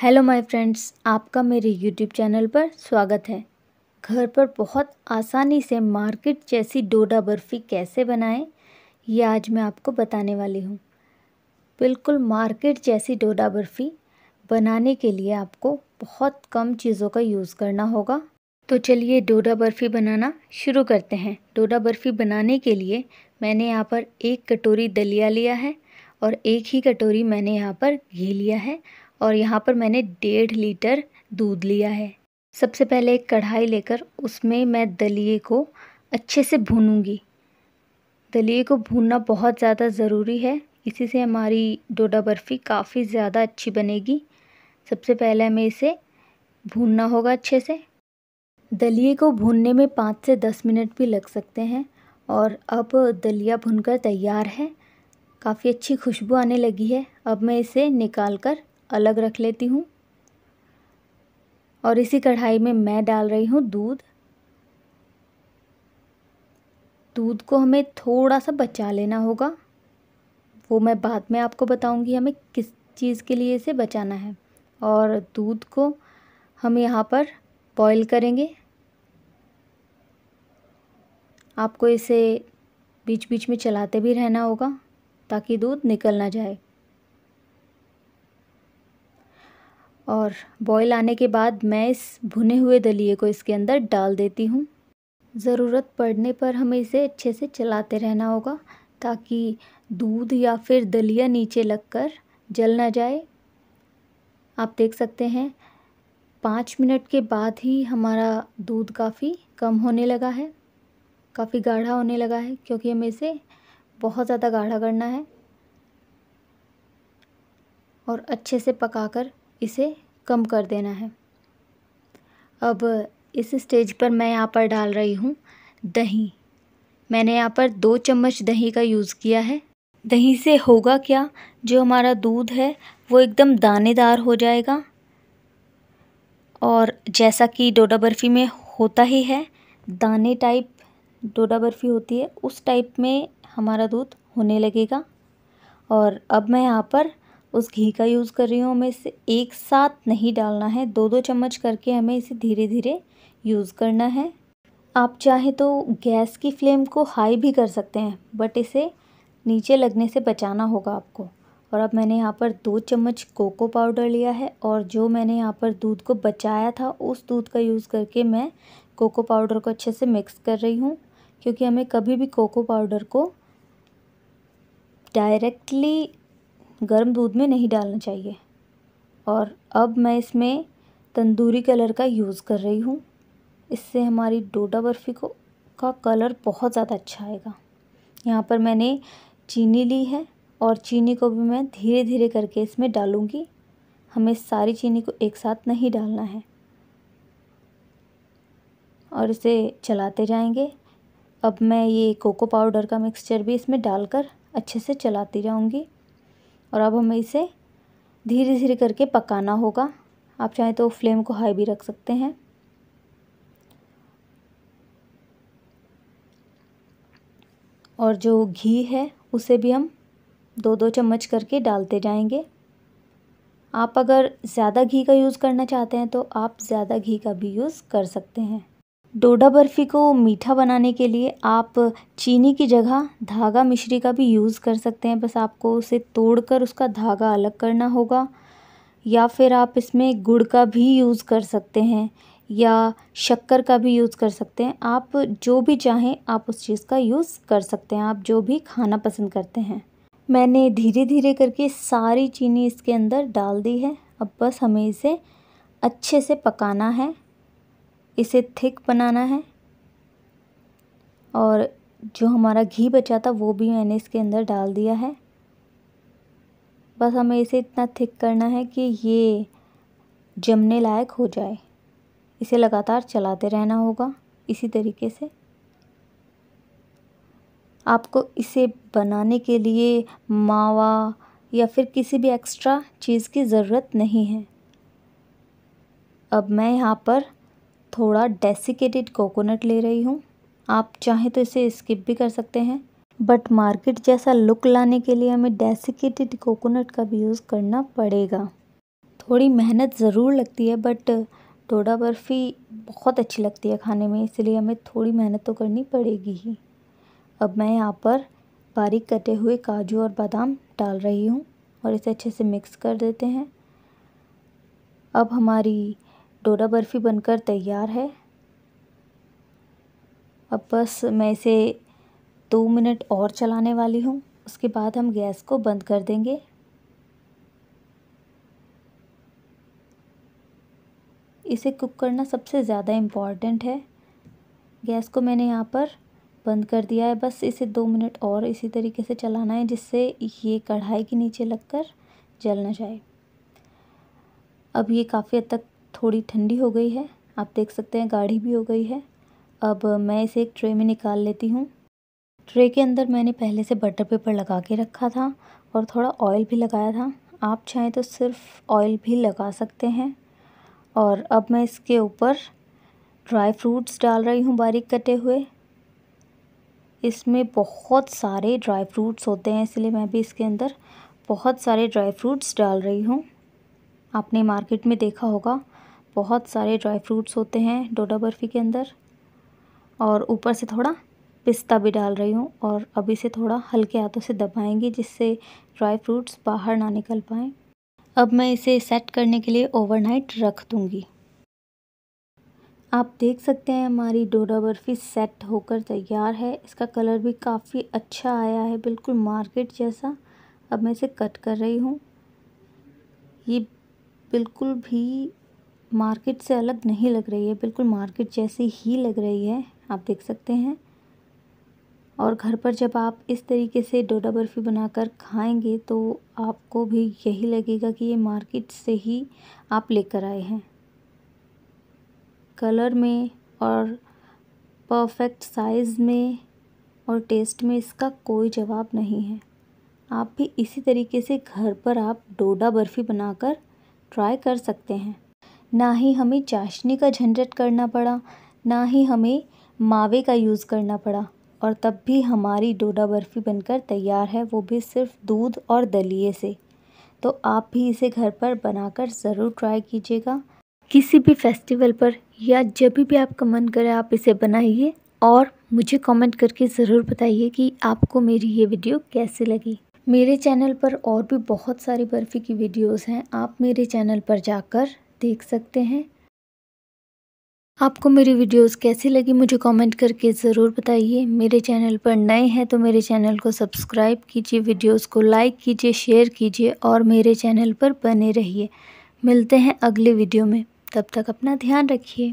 hello my friends आपका मेरे YouTube channel पर स्वागत है घर पर बहुत आसानी से मार्केट जैसी डोडा बर्फ़ी कैसे बनाएं ये आज मैं आपको बताने वाली हूँ बिल्कुल मार्केट जैसी डोडा बर्फ़ी बनाने के लिए आपको बहुत कम चीज़ों का यूज़ करना होगा तो चलिए डोडा बर्फ़ी बनाना शुरू करते हैं डोडा बर्फ़ी बनाने के लिए मैंने यहाँ पर एक कटोरी दलिया लिया है और एक ही कटोरी मैंने यहाँ पर घी लिया है और यहाँ पर मैंने डेढ़ लीटर दूध लिया है सबसे पहले एक कढ़ाई लेकर उसमें मैं दलिए को अच्छे से भूनूंगी दलिए को भूनना बहुत ज़्यादा ज़रूरी है इसी से हमारी डोडा बर्फ़ी काफ़ी ज़्यादा अच्छी बनेगी सबसे पहले हमें इसे भूनना होगा अच्छे से दलिए को भूनने में पाँच से दस मिनट भी लग सकते हैं और अब दलिया भुनकर तैयार है काफ़ी अच्छी खुशबू आने लगी है अब मैं इसे निकाल कर अलग रख लेती हूँ और इसी कढ़ाई में मैं डाल रही हूँ दूध दूध को हमें थोड़ा सा बचा लेना होगा वो मैं बाद में आपको बताऊंगी हमें किस चीज़ के लिए इसे बचाना है और दूध को हम यहाँ पर बॉईल करेंगे आपको इसे बीच बीच में चलाते भी रहना होगा ताकि दूध निकल ना जाए और बॉयल आने के बाद मैं इस भुने हुए दलिए को इसके अंदर डाल देती हूँ ज़रूरत पड़ने पर हमें इसे अच्छे से चलाते रहना होगा ताकि दूध या फिर दलिया नीचे लगकर जल ना जाए आप देख सकते हैं पाँच मिनट के बाद ही हमारा दूध काफ़ी कम होने लगा है काफ़ी गाढ़ा होने लगा है क्योंकि हमें इसे बहुत ज़्यादा गाढ़ा करना है और अच्छे से पकाकर इसे कम कर देना है अब इस स्टेज पर मैं यहाँ पर डाल रही हूँ दही मैंने यहाँ पर दो चम्मच दही का यूज़ किया है दही से होगा क्या जो हमारा दूध है वो एकदम दानेदार हो जाएगा और जैसा कि डोडा बर्फ़ी में होता ही है दाने टाइप डोडा बर्फ़ी होती है उस टाइप में हमारा दूध होने लगेगा और अब मैं यहाँ पर उस घी का यूज़ कर रही हूँ हमें इसे एक साथ नहीं डालना है दो दो चम्मच करके हमें इसे धीरे धीरे यूज़ करना है आप चाहे तो गैस की फ्लेम को हाई भी कर सकते हैं बट इसे नीचे लगने से बचाना होगा आपको और अब मैंने यहाँ पर दो चम्मच कोको पाउडर लिया है और जो मैंने यहाँ पर दूध को बचाया था उस दूध का यूज़ करके मैं कोको पाउडर को अच्छे से मिक्स कर रही हूँ क्योंकि हमें कभी भी कोको पाउडर को डायरेक्टली गर्म दूध में नहीं डालना चाहिए और अब मैं इसमें तंदूरी कलर का यूज़ कर रही हूँ इससे हमारी डोडा बर्फ़ी को का कलर बहुत ज़्यादा अच्छा आएगा यहाँ पर मैंने चीनी ली है और चीनी को भी मैं धीरे धीरे करके इसमें डालूँगी हमें सारी चीनी को एक साथ नहीं डालना है और इसे चलाते जाएंगे अब मैं ये कोको पाउडर का मिक्सचर भी इसमें डालकर अच्छे से चलाती जाऊँगी और अब हमें इसे धीरे धीरे करके पकाना होगा आप चाहें तो फ्लेम को हाई भी रख सकते हैं और जो घी है उसे भी हम दो दो चम्मच करके डालते जाएंगे आप अगर ज़्यादा घी का यूज़ करना चाहते हैं तो आप ज़्यादा घी का भी यूज़ कर सकते हैं डोडा बर्फ़ी को मीठा बनाने के लिए आप चीनी की जगह धागा मिश्री का भी यूज़ कर सकते हैं बस आपको उसे तोड़कर उसका धागा अलग करना होगा या फिर आप इसमें गुड़ का भी यूज़ कर सकते हैं या शक्कर का भी यूज़ कर सकते हैं आप जो भी चाहें आप उस चीज़ का यूज़ कर सकते हैं आप जो भी खाना पसंद करते हैं मैंने धीरे धीरे करके सारी चीनी इसके अंदर डाल दी है अब बस हमें इसे अच्छे से पकाना है इसे थिक बनाना है और जो हमारा घी बचा था वो भी मैंने इसके अंदर डाल दिया है बस हमें इसे इतना थिक करना है कि ये जमने लायक हो जाए इसे लगातार चलाते रहना होगा इसी तरीके से आपको इसे बनाने के लिए मावा या फिर किसी भी एक्स्ट्रा चीज़ की ज़रूरत नहीं है अब मैं यहाँ पर थोड़ा डेसिकेटेड कोकोनट ले रही हूँ आप चाहें तो इसे स्किप भी कर सकते हैं बट मार्केट जैसा लुक लाने के लिए हमें डेसिकेटेड कोकोनट का भी यूज़ करना पड़ेगा थोड़ी मेहनत ज़रूर लगती है बट डोडा बर्फ़ी बहुत अच्छी लगती है खाने में इसलिए हमें थोड़ी मेहनत तो करनी पड़ेगी ही अब मैं यहाँ पर बारीक कटे हुए काजू और बादाम डाल रही हूँ और इसे अच्छे से मिक्स कर देते हैं अब हमारी डोरा बर्फ़ी बनकर तैयार है अब बस मैं इसे दो मिनट और चलाने वाली हूँ उसके बाद हम गैस को बंद कर देंगे इसे कुक करना सबसे ज़्यादा इम्पॉर्टेंट है गैस को मैंने यहाँ पर बंद कर दिया है बस इसे दो मिनट और इसी तरीके से चलाना है जिससे ये कढ़ाई के नीचे लगकर जल ना जाए अब ये काफ़ी हद तक थोड़ी ठंडी हो गई है आप देख सकते हैं गाढ़ी भी हो गई है अब मैं इसे एक ट्रे में निकाल लेती हूँ ट्रे के अंदर मैंने पहले से बटर पेपर लगा के रखा था और थोड़ा ऑयल भी लगाया था आप चाहें तो सिर्फ ऑयल भी लगा सकते हैं और अब मैं इसके ऊपर ड्राई फ्रूट्स डाल रही हूँ बारीक कटे हुए इसमें बहुत सारे ड्राई फ्रूट्स होते हैं इसलिए मैं भी इसके अंदर बहुत सारे ड्राई फ्रूट्स डाल रही हूँ आपने मार्केट में देखा होगा बहुत सारे ड्राई फ्रूट्स होते हैं डोडा बर्फ़ी के अंदर और ऊपर से थोड़ा पिस्ता भी डाल रही हूँ और अभी से थोड़ा हल्के हाथों से दबाएंगे जिससे ड्राई फ्रूट्स बाहर ना निकल पाएँ अब मैं इसे सेट करने के लिए ओवरनाइट रख दूँगी आप देख सकते हैं हमारी डोडा बर्फ़ी सेट होकर तैयार है इसका कलर भी काफ़ी अच्छा आया है बिल्कुल मार्केट जैसा अब मैं इसे कट कर रही हूँ ये बिल्कुल भी मार्केट से अलग नहीं लग रही है बिल्कुल मार्केट जैसी ही लग रही है आप देख सकते हैं और घर पर जब आप इस तरीके से डोडा बर्फ़ी बनाकर खाएंगे तो आपको भी यही लगेगा कि ये मार्केट से ही आप लेकर आए हैं कलर में और परफेक्ट साइज़ में और टेस्ट में इसका कोई जवाब नहीं है आप भी इसी तरीके से घर पर आप डोडा बर्फ़ी बनाकर ट्राई कर सकते हैं ना ही हमें चाशनी का झंझट करना पड़ा ना ही हमें मावे का यूज़ करना पड़ा और तब भी हमारी डोडा बर्फ़ी बनकर तैयार है वो भी सिर्फ दूध और दलिए से तो आप भी इसे घर पर बनाकर ज़रूर ट्राई कीजिएगा किसी भी फेस्टिवल पर या जब भी आपका मन करे आप इसे बनाइए और मुझे कमेंट करके ज़रूर बताइए कि आपको मेरी ये वीडियो कैसी लगी मेरे चैनल पर और भी बहुत सारी बर्फ़ी की वीडियोस हैं आप मेरे चैनल पर जाकर देख सकते हैं आपको मेरी वीडियोस कैसी लगी मुझे कमेंट करके ज़रूर बताइए मेरे चैनल पर नए हैं तो मेरे चैनल को सब्सक्राइब कीजिए वीडियोस को लाइक कीजिए शेयर कीजिए और मेरे चैनल पर बने रहिए मिलते हैं अगले वीडियो में तब तक अपना ध्यान रखिए